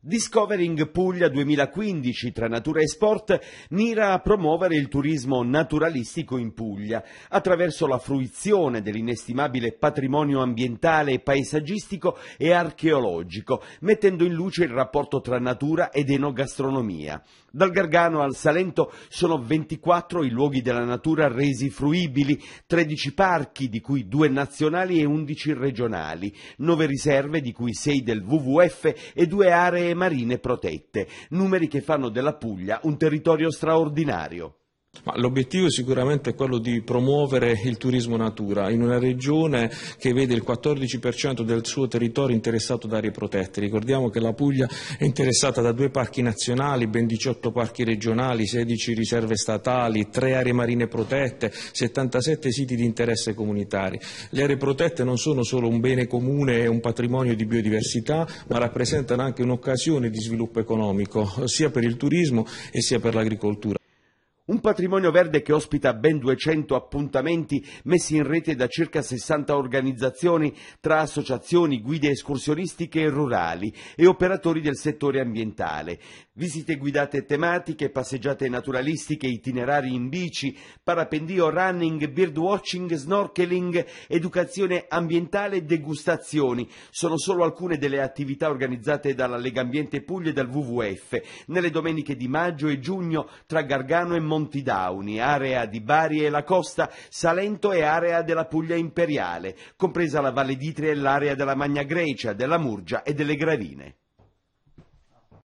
Discovering Puglia 2015 tra Natura e Sport mira a promuovere il turismo naturalistico in Puglia attraverso la fruizione dell'inestimabile patrimonio ambientale, paesaggistico e archeologico, mettendo in luce il rapporto tra natura ed enogastronomia. Dal Gargano al Salento sono 24 i luoghi della natura resi fruibili, 13 parchi di cui 2 nazionali e 11 regionali, 9 riserve di cui 6 del WWF e 2 aree aree marine protette, numeri che fanno della Puglia un territorio straordinario l'obiettivo sicuramente è quello di promuovere il turismo natura in una regione che vede il 14% del suo territorio interessato da aree protette. Ricordiamo che la Puglia è interessata da due parchi nazionali, ben 18 parchi regionali, 16 riserve statali, 3 aree marine protette, 77 siti di interesse comunitari. Le aree protette non sono solo un bene comune e un patrimonio di biodiversità, ma rappresentano anche un'occasione di sviluppo economico, sia per il turismo e sia per l'agricoltura. Un patrimonio verde che ospita ben 200 appuntamenti messi in rete da circa 60 organizzazioni tra associazioni, guide escursionistiche e rurali e operatori del settore ambientale. Visite guidate tematiche, passeggiate naturalistiche, itinerari in bici, parapendio, running, birdwatching, snorkeling, educazione ambientale e degustazioni sono solo alcune delle attività organizzate dalla Lega Ambiente Puglia e dal WWF nelle domeniche di maggio e giugno tra Gargano e Monte Monti Dauni, area di Bari e la costa, Salento e area della Puglia imperiale, compresa la Valle d'Itria e l'area della Magna Grecia, della Murgia e delle Gravine.